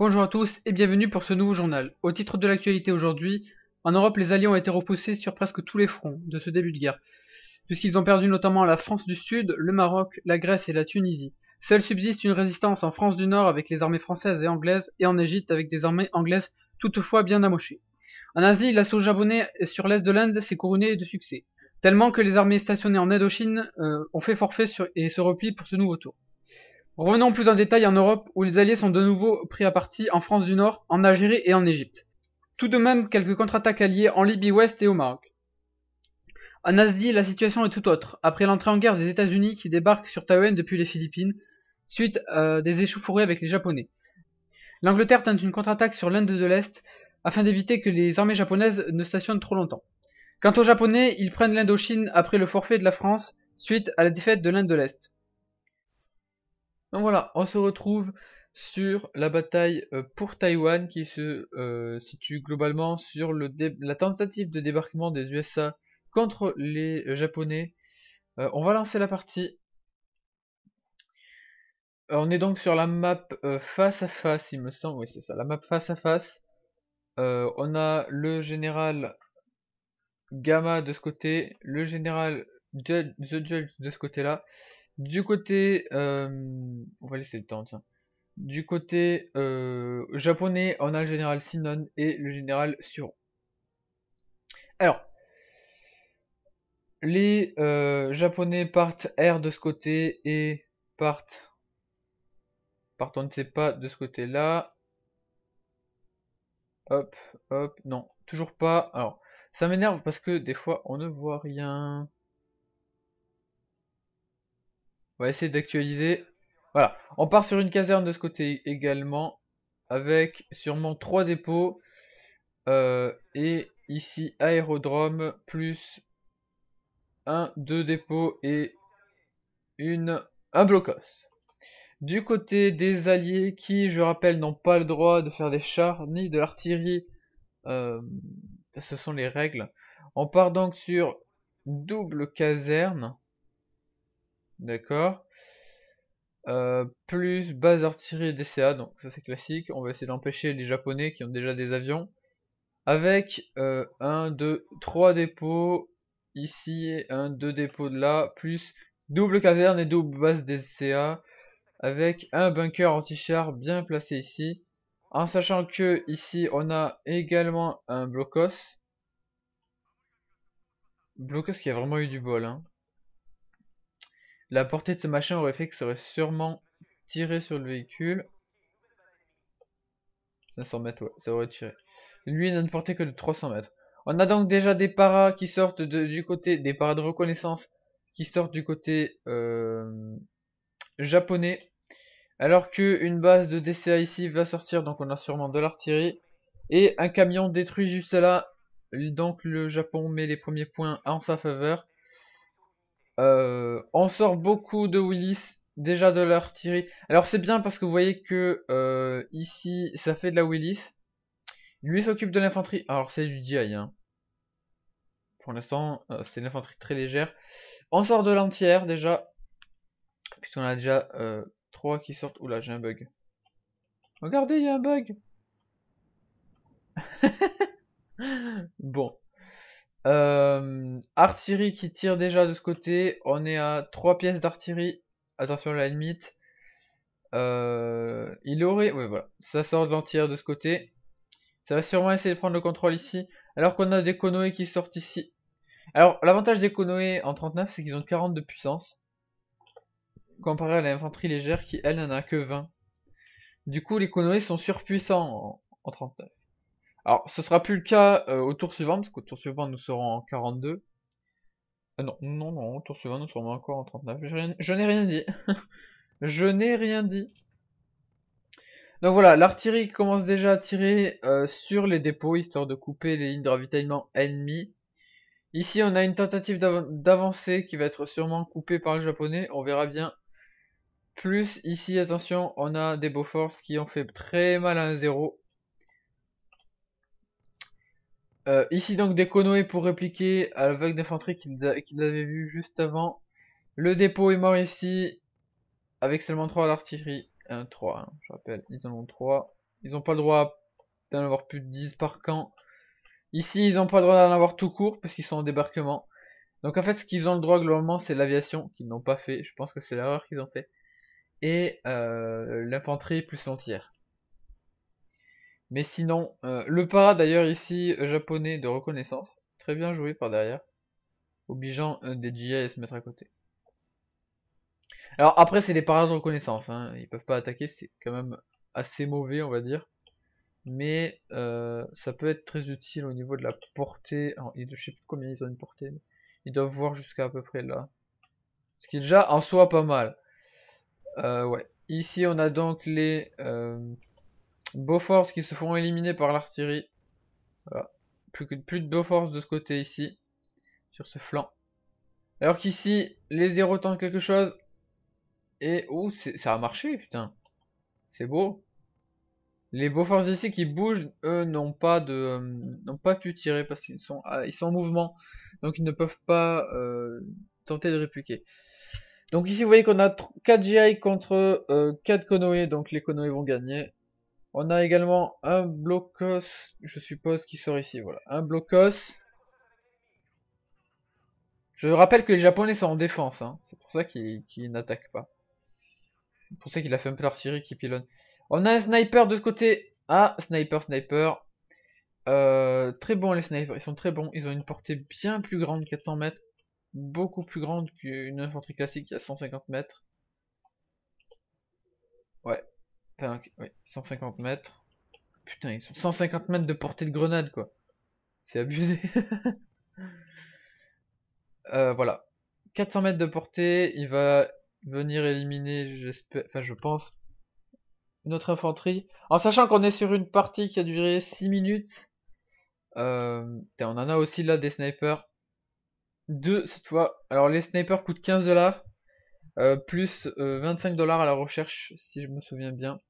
Bonjour à tous et bienvenue pour ce nouveau journal. Au titre de l'actualité aujourd'hui, en Europe, les Alliés ont été repoussés sur presque tous les fronts de ce début de guerre, puisqu'ils ont perdu notamment la France du Sud, le Maroc, la Grèce et la Tunisie. Seule subsiste une résistance en France du Nord avec les armées françaises et anglaises, et en Égypte avec des armées anglaises toutefois bien amochées. En Asie, l'assaut japonais sur l'est de l'Inde s'est couronné de succès, tellement que les armées stationnées en Indochine euh, ont fait forfait sur et se replient pour ce nouveau tour. Revenons plus en détail en Europe, où les Alliés sont de nouveau pris à partie en France du Nord, en Algérie et en Égypte. Tout de même quelques contre-attaques alliées en Libye ouest et au Maroc. En Asie, la situation est tout autre, après l'entrée en guerre des États-Unis qui débarquent sur Taïwan depuis les Philippines, suite à euh, des échauffourées avec les Japonais. L'Angleterre tente une contre-attaque sur l'Inde de l'Est, afin d'éviter que les armées japonaises ne stationnent trop longtemps. Quant aux Japonais, ils prennent l'Indochine après le forfait de la France, suite à la défaite de l'Inde de l'Est. Donc voilà, on se retrouve sur la bataille euh, pour Taïwan qui se euh, situe globalement sur la tentative de débarquement des USA contre les euh, Japonais. on va lancer la partie. On est donc sur la map face à face, il me semble. Oui, c'est ça, la map face à face. on a le général Gamma de ce côté, le général The Judge de ce côté-là. Du côté, euh, on va laisser le temps, Du côté euh, japonais, on a le général Sinon et le général Suron. Alors, les euh, japonais partent R de ce côté et partent, partent on ne sait pas de ce côté-là. Hop, hop, non, toujours pas. Alors, ça m'énerve parce que des fois on ne voit rien. On va essayer d'actualiser. Voilà. On part sur une caserne de ce côté également. Avec sûrement trois dépôts. Euh, et ici aérodrome plus un, 2 dépôts et une, un blocos. Du côté des alliés qui, je rappelle, n'ont pas le droit de faire des chars ni de l'artillerie. Euh, ce sont les règles. On part donc sur double caserne. D'accord euh, plus base d'artillerie DCA, donc ça c'est classique. On va essayer d'empêcher les japonais qui ont déjà des avions. Avec 1, 2, 3 dépôts ici et 1, 2 dépôts de là, plus double caserne et double base DCA. Avec un bunker anti-char bien placé ici. En sachant que ici on a également un blocos. Blocos qui a vraiment eu du bol. Hein. La portée de ce machin aurait fait que ça aurait sûrement tiré sur le véhicule. 500 mètres, ouais, ça aurait tiré. Lui n'a une portée que de 300 mètres. On a donc déjà des paras qui sortent du côté, des paras de reconnaissance qui sortent du côté euh, japonais. Alors qu'une base de DCA ici va sortir, donc on a sûrement de l'artillerie. Et un camion détruit juste là, donc le Japon met les premiers points en sa faveur. Euh, on sort beaucoup de Willis déjà de l'artillerie. Alors c'est bien parce que vous voyez que euh, ici ça fait de la Willis. Lui s'occupe de l'infanterie. Alors c'est du DI. Hein. Pour l'instant c'est euh, c'est l'infanterie très légère. On sort de l'entière déjà. Puisqu'on a déjà 3 qui sortent. Oula j'ai un bug. Regardez il y a un bug. bon. Euh, artillerie qui tire déjà de ce côté. On est à 3 pièces d'artillerie. Attention à la limite. Euh, il aurait... Oui, voilà. Ça sort de l'entière de ce côté. Ça va sûrement essayer de prendre le contrôle ici. Alors qu'on a des Konoe qui sortent ici. Alors, l'avantage des Konoe en 39, c'est qu'ils ont 40 de puissance. Comparé à l'infanterie légère qui, elle, n'en a que 20. Du coup, les Konoe sont surpuissants en 39. Alors, ce sera plus le cas euh, au tour suivant, parce qu'au tour suivant, nous serons en 42. Euh, non, non, non, au tour suivant, nous serons encore en 39. Je n'ai rien dit. je n'ai rien dit. Donc voilà, l'artillerie commence déjà à tirer euh, sur les dépôts, histoire de couper les lignes de ravitaillement ennemies. Ici, on a une tentative d'avancée qui va être sûrement coupée par le japonais, on verra bien. Plus ici, attention, on a des beauforts qui ont fait très mal à un zéro. Euh, ici donc des conoés pour répliquer à la vague d'infanterie qu'ils avaient vu juste avant. Le dépôt est mort ici avec seulement 3 l'artillerie 1, 3, je rappelle, ils en ont 3. Ils n'ont pas le droit d'en avoir plus de 10 par camp. Ici, ils n'ont pas le droit d'en avoir tout court parce qu'ils sont en débarquement. Donc en fait, ce qu'ils ont le droit globalement, c'est l'aviation qu'ils n'ont pas fait. Je pense que c'est l'erreur qu'ils ont fait. Et euh, l'infanterie plus l'entière. Mais sinon, euh, le para d'ailleurs ici, euh, japonais de reconnaissance. Très bien joué par derrière. Obligeant euh, des GI à se mettre à côté. Alors après, c'est des paras de reconnaissance. Ils hein. Ils peuvent pas attaquer, c'est quand même assez mauvais, on va dire. Mais ça peut être très utile au niveau de la portée. Je ne sais plus combien ils ont une portée. ils doivent voir jusqu'à à peu près là. Ce qui est déjà en soi pas mal. ouais. Ici, on a donc les Beauforce qui se font éliminer par l'artillerie. Plus, que, plus de Beauforce de ce côté ici. Sur ce flanc. Alors qu'ici, les zéros tentent quelque chose. Et... Oh, c'est ça a marché, putain. C'est beau. Les Beauforts ici qui bougent, eux, n'ont pas de, euh, n'ont pas pu tirer parce qu'ils sont, ah, ils sont en mouvement, donc ils ne peuvent pas euh, tenter de répliquer. Donc ici, vous voyez qu'on a 4 GI contre 4 euh, Konoe, donc les Konoe vont gagner. On a également un blocos, je suppose, qui sort ici. Voilà, un blocos. Je rappelle que les japonais sont en défense, hein. c'est pour ça qu'ils n'attaquent pas. C'est pour ça qu'il a fait un peu l'artillerie qui pilonne. On a un sniper de ce côté. Ah, sniper, sniper. Euh, très bon les snipers, ils sont très bons. Ils ont une portée bien plus grande, 400 mètres. Beaucoup plus grande qu'une infanterie classique à 150 mètres. Ouais, 150 mètres. Putain, ils sont 150 mètres de portée de grenade, quoi. C'est abusé. Euh, voilà. 400 mètres de portée, il va venir éliminer, j'espère, enfin je pense, notre infanterie. En sachant qu'on est sur une partie qui a duré 6 minutes. Euh, on en a aussi là des snipers. Deux cette fois. Alors les snipers coûtent 15 dollars. Euh, plus 25 dollars à la recherche si je me souviens bien.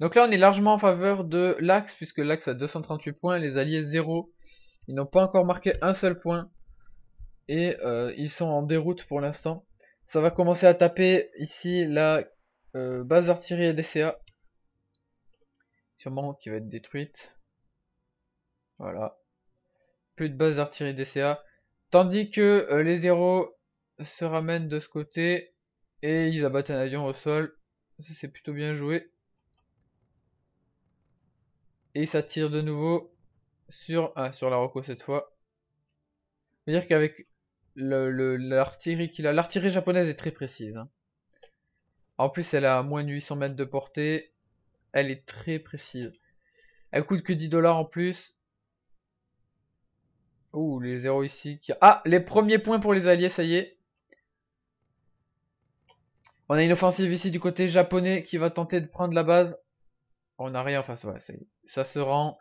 Donc là, on est largement en faveur de l'Axe, puisque l'Axe a 238 points, les Alliés 0. Ils n'ont pas encore marqué un seul point. Et euh, ils sont en déroute pour l'instant. Ça va commencer à taper ici la euh, base d'artillerie DCA. Sûrement qui va être détruite. Voilà. Plus de base d'artillerie DCA. Tandis que euh, les zéros se ramènent de ce côté. Et ils abattent un avion au sol. Ça c'est plutôt bien joué. Et ça tire de nouveau sur, ah, sur la Rocco cette fois. C'est-à-dire qu'avec l'artillerie le, qu'il a, l'artillerie japonaise est très précise. Hein. En plus, elle a moins de 800 mètres de portée. Elle est très précise. Elle coûte que 10 dollars en plus. Ouh, les zéros ici. Ah, les premiers points pour les alliés, ça y est. On a une offensive ici du côté japonais qui va tenter de prendre la base. On n'a rien face, ouais, ça y est ça se rend.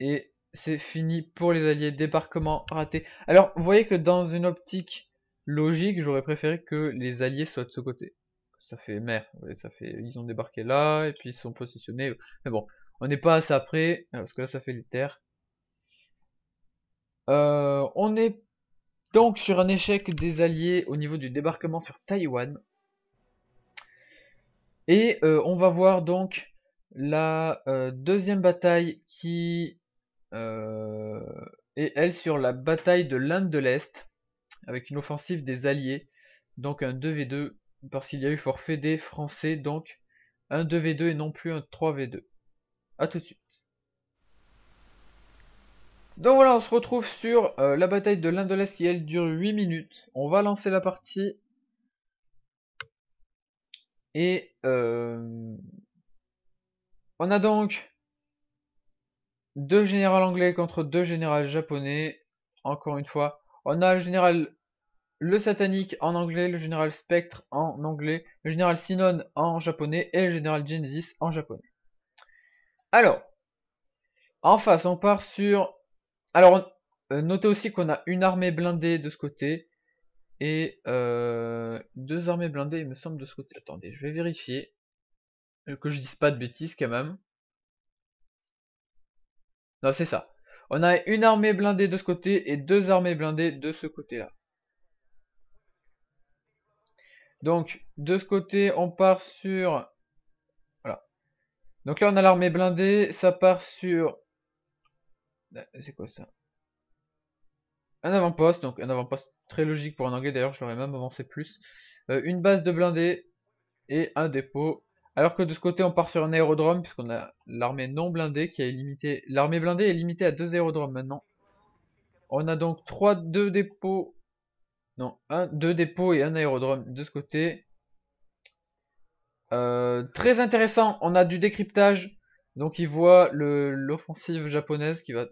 Et c'est fini pour les alliés. Débarquement raté. Alors, vous voyez que dans une optique logique, j'aurais préféré que les alliés soient de ce côté. Ça fait mer. Ça fait, ils ont débarqué là, et puis ils sont positionnés. Mais bon, on n'est pas assez après, parce que là, ça fait les euh, on est donc sur un échec des alliés au niveau du débarquement sur Taïwan. Et euh, on va voir donc la euh, deuxième bataille qui euh, est elle sur la bataille de l'Inde de l'Est avec une offensive des Alliés, donc un 2v2 parce qu'il y a eu forfait des Français, donc un 2v2 et non plus un 3v2. A tout de suite. Donc voilà, on se retrouve sur la bataille de l'Inde de l'Est qui elle dure 8 minutes. On va lancer la partie et euh, on a donc deux généraux anglais contre deux généraux japonais. Encore une fois, on a le général le satanique en anglais, le général spectre en anglais, le général Sinon en japonais et le général Genesis en japonais. Alors, en face, on part sur. Alors, euh, notez aussi qu'on a une armée blindée de ce côté et euh, deux armées blindées, il me semble, de ce côté. Attendez, je vais vérifier. Euh, que je dise pas de bêtises quand même. Non, c'est ça. On a une armée blindée de ce côté et deux armées blindées de ce côté-là. Donc, de ce côté, on part sur... Voilà. Donc là, on a l'armée blindée. Ça part sur... Euh, c'est quoi ça un avant-poste, donc un avant-poste très logique pour un anglais d'ailleurs, je l'aurais même avancé plus, euh, une base de blindés et un dépôt. Alors que de ce côté on part sur un aérodrome puisqu'on a l'armée non blindée qui est limitée. L'armée blindée est limitée à deux aérodromes maintenant. On a donc 3 deux dépôts. Non, un, deux dépôts et un aérodrome de ce côté. Euh, très intéressant, on a du décryptage. Donc il voit l'offensive japonaise qui va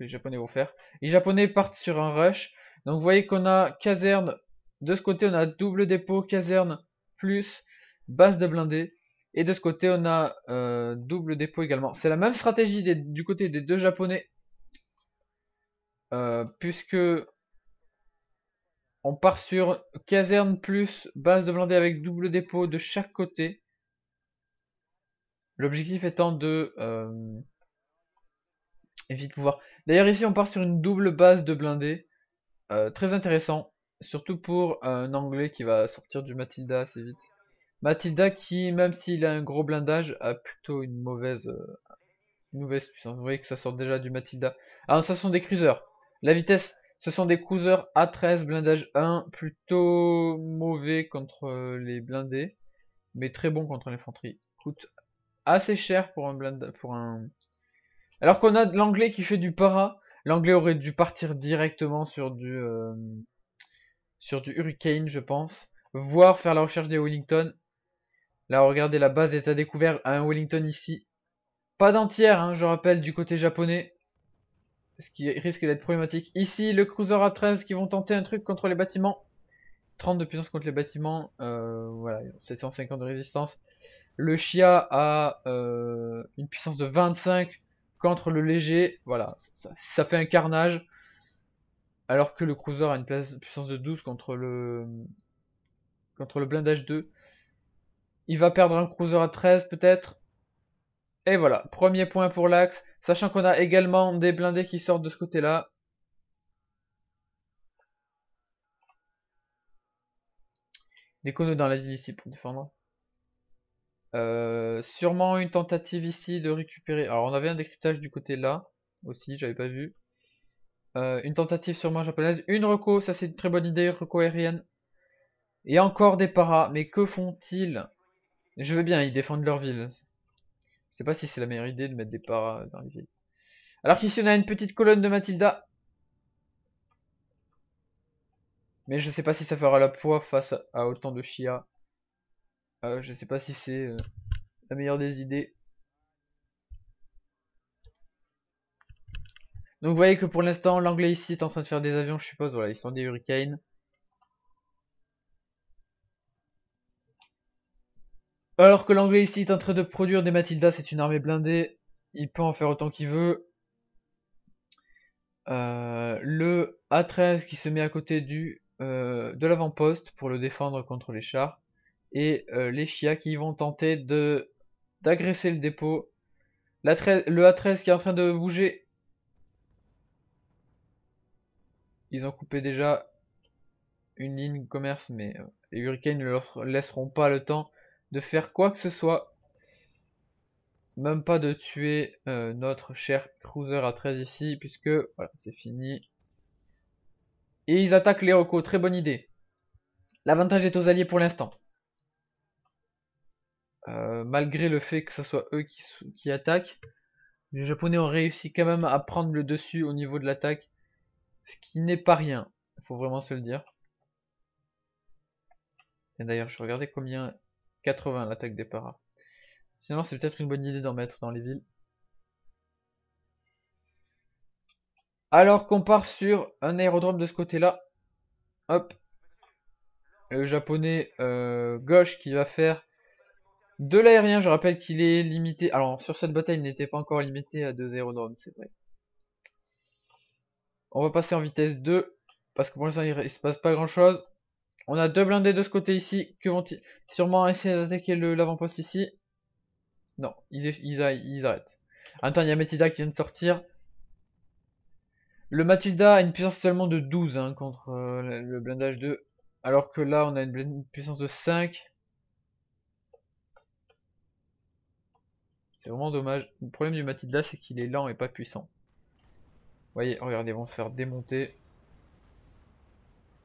les Japonais vont faire. Les Japonais partent sur un rush. Donc vous voyez qu'on a caserne, de ce côté on a double dépôt, caserne plus base de blindé Et de ce côté on a euh, double dépôt également. C'est la même stratégie des, du côté des deux Japonais. Euh, puisque on part sur caserne plus base de blindés avec double dépôt de chaque côté. L'objectif étant de... Euh, pouvoir. D'ailleurs, ici, on part sur une double base de blindés. Euh, très intéressant. Surtout pour un anglais qui va sortir du Matilda assez vite. Matilda qui, même s'il a un gros blindage, a plutôt une mauvaise, euh, mauvaise puissance. Vous voyez que ça sort déjà du Matilda. Alors, ah, ça sont des cruisers. La vitesse, ce sont des cruisers A13 blindage 1, plutôt mauvais contre euh, les blindés, mais très bon contre l'infanterie. Coûte assez cher pour un, blindé pour un alors qu'on a l'anglais qui fait du para, l'anglais aurait dû partir directement sur du, euh, sur du Hurricane, je pense. Voir, faire la recherche des Wellington. Là, regardez, la base est à découvert à un Wellington ici. Pas d'entière, hein, je rappelle, du côté japonais. Ce qui risque d'être problématique. Ici, le cruiser à 13 qui vont tenter un truc contre les bâtiments. 30 de puissance contre les bâtiments. Euh, voilà, 750 de résistance. Le Chia a euh, une puissance de 25 contre le léger, voilà, ça, fait un carnage. Alors que le cruiser a une puissance de 12 contre le, contre le blindage 2. Il va perdre un cruiser à 13 peut-être. Et voilà, premier point pour l'axe. Sachant qu'on a également des blindés qui sortent de ce côté-là. Des conos dans la zone ici pour défendre. Euh, sûrement une tentative ici de récupérer. Alors on avait un décryptage du côté là aussi, j'avais pas vu. Euh, une tentative sûrement japonaise. Une reco, ça c'est une très bonne idée, reco aérienne. Et encore des paras, mais que font-ils Je veux bien, ils défendent leur ville. Je sais pas si c'est la meilleure idée de mettre des paras dans les villes. Alors qu'ici on a une petite colonne de Matilda. Mais je sais pas si ça fera la poids face à autant de Chia. Je ah je sais pas si c'est euh, la meilleure des idées. Donc vous voyez que pour l'instant l'anglais ici est en train de faire des avions je suppose, voilà ils sont des hurricanes. Alors que l'anglais ici est en train de produire des Matildas. c'est une armée blindée, il peut en faire autant qu'il veut. Euh, le A13 qui se met à côté du euh, de l'avant-poste pour le défendre contre les chars et euh, les FIA qui vont tenter de d'agresser le dépôt. le A13 qui est en train de bouger. Ils ont coupé déjà une ligne commerce, mais euh, les Hurricanes ne leur laisseront pas le temps de faire quoi que ce soit. Même pas de tuer euh, notre cher Cruiser A13 ici, puisque voilà, c'est fini. Et ils attaquent les Rocos, très bonne idée. L'avantage est aux alliés pour l'instant. Euh, malgré le fait que ce soit eux qui, attaquent, les Japonais ont réussi quand même à prendre le dessus au niveau de l'attaque, ce qui n'est pas rien, il faut vraiment se le dire. Et d'ailleurs, je regardais combien 80 l'attaque des paras. Sinon, c'est peut-être une bonne idée d'en mettre dans les villes. Alors qu'on part sur un aérodrome de ce côté-là. Hop. Le japonais euh, gauche qui va faire de l'aérien, je rappelle qu'il est limité. Alors, sur cette bataille, il n'était pas encore limité à deux aérodromes, c'est vrai. On va passer en vitesse 2, parce que pour l'instant, il ne se passe pas grand-chose. On a deux blindés de ce côté ici. Que vont-ils sûrement essayer d'attaquer l'avant-poste ici Non, ils, arrêtent. Attends, il y a Matilda qui vient de sortir. Le Matilda a une puissance seulement de 12 hein, contre euh, le blindage 2. Alors que là, on a une puissance de 5. C'est vraiment dommage. Le problème du Matilda, c'est qu'il est lent et pas puissant. Voyez, regardez, ils vont se faire démonter.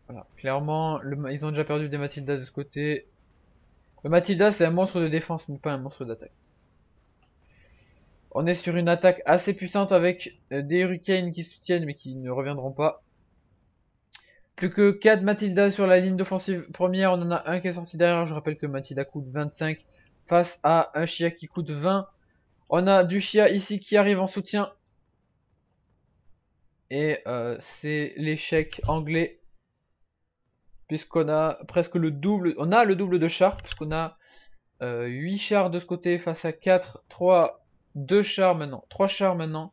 Voilà, clairement, ils ont déjà perdu des Matilda de ce côté. Le Matilda, c'est un monstre de défense, mais pas un monstre d'attaque. On est sur une attaque assez puissante avec euh, des Hurricanes qui se soutiennent, mais qui ne reviendront pas. Plus que 4 Matilda sur la ligne d'offensive première. On en a un qui est sorti derrière. Je rappelle que Matilda coûte 25 face à un Chia qui coûte 20. On a du Chia ici qui arrive en soutien. Et euh, c'est l'échec anglais. Puisqu'on a presque le double. On a le double de chars. Puisqu'on a 8 euh, chars de ce côté face à 4. 3, 2 chars maintenant. 3 chars maintenant.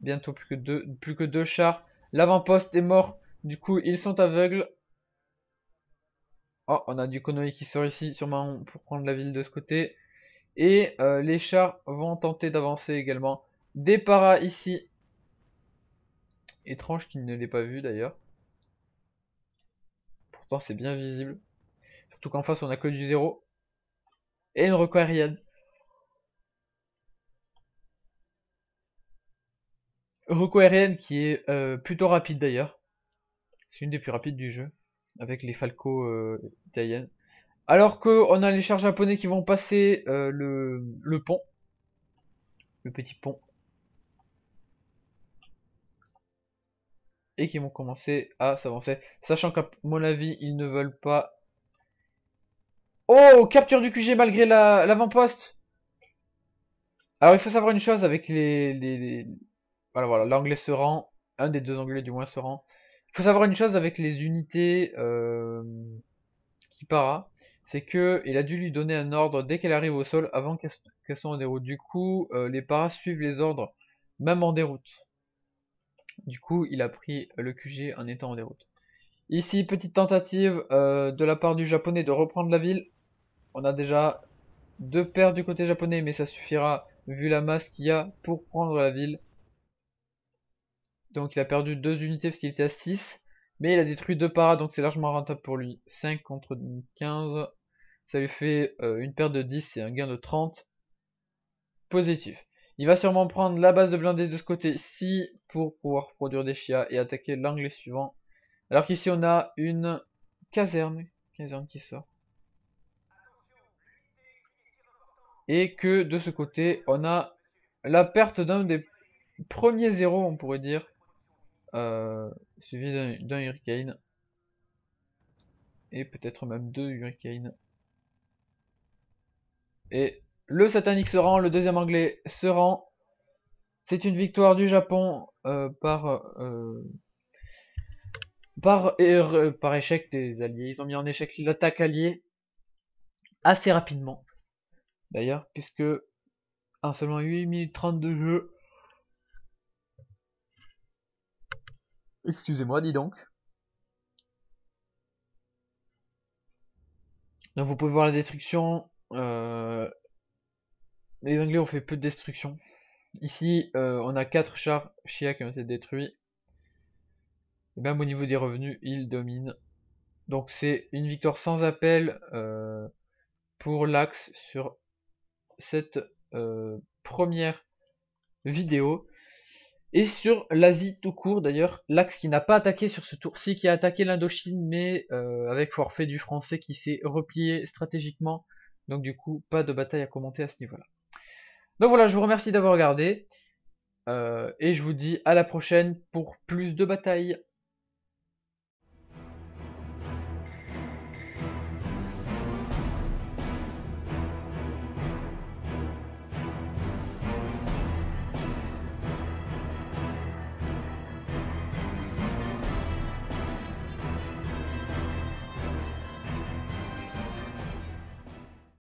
Bientôt plus que 2, plus que deux chars. L'avant-poste est mort. Du coup, ils sont aveugles. Oh, on a du Konoï qui sort ici, sûrement pour prendre la ville de ce côté. Et euh, les chars vont tenter d'avancer également. Des paras ici. Étrange qu'il ne l'ait pas vu d'ailleurs. Pourtant c'est bien visible. Surtout qu'en face on a que du zéro. Et une requariade. Reco aérienne qui est euh, plutôt rapide d'ailleurs. C'est une des plus rapides du jeu. Avec les Falco euh, alors qu'on a les chars japonais qui vont passer euh, le, pont. Le petit pont. Et qui vont commencer à s'avancer. Sachant qu'à mon avis, ils ne veulent pas... Oh Capture du QG malgré l'avant-poste Alors il faut savoir une chose avec les... les, Voilà, voilà, l'anglais se rend. Un des deux anglais du moins se rend. Il faut savoir une chose avec les unités... qui euh, partent c'est que il a dû lui donner un ordre dès qu'elle arrive au sol avant qu'elle soit en déroute. Du coup, euh, les paras suivent les ordres, même en déroute. Du coup, il a pris le QG en étant en déroute. Ici, petite tentative euh, de la part du japonais de reprendre la ville. On a déjà deux paires du côté japonais, mais ça suffira vu la masse qu'il y a pour prendre la ville. Donc il a perdu deux unités parce qu'il était à 6. Mais il a détruit deux paras, donc c'est largement rentable pour lui. 5 contre 15 ça lui fait euh, une perte de 10 et un gain de 30 positif. Il va sûrement prendre la base de blindé de ce côté-ci pour pouvoir produire des chias et attaquer l'anglais suivant. Alors qu'ici on a une caserne, caserne qui sort. Et que de ce côté on a la perte d'un des premiers zéros on pourrait dire. Euh, suivi d'un Hurricane. Et peut-être même deux Hurricanes. Et le satanique se rend, le deuxième anglais se rend. C'est une victoire du Japon euh, par, euh, par, par échec des alliés. Ils ont mis en échec l'attaque alliée assez rapidement. D'ailleurs, puisque en seulement 8 minutes 30 de jeu. Excusez-moi, dis donc. Donc vous pouvez voir la destruction euh, les Anglais ont fait peu de destruction. Ici, euh, on a 4 chars Chia qui ont été détruits. Et même au niveau des revenus, ils dominent. Donc c'est une victoire sans appel euh, pour l'Axe sur cette première vidéo. Et sur l'Asie tout court d'ailleurs, l'Axe qui n'a pas attaqué sur ce tour-ci, qui a attaqué l'Indochine, mais avec forfait du français qui s'est replié stratégiquement donc du coup, pas de bataille à commenter à ce niveau-là. Donc voilà, je vous remercie d'avoir regardé. Euh, et je vous dis à la prochaine pour plus de batailles.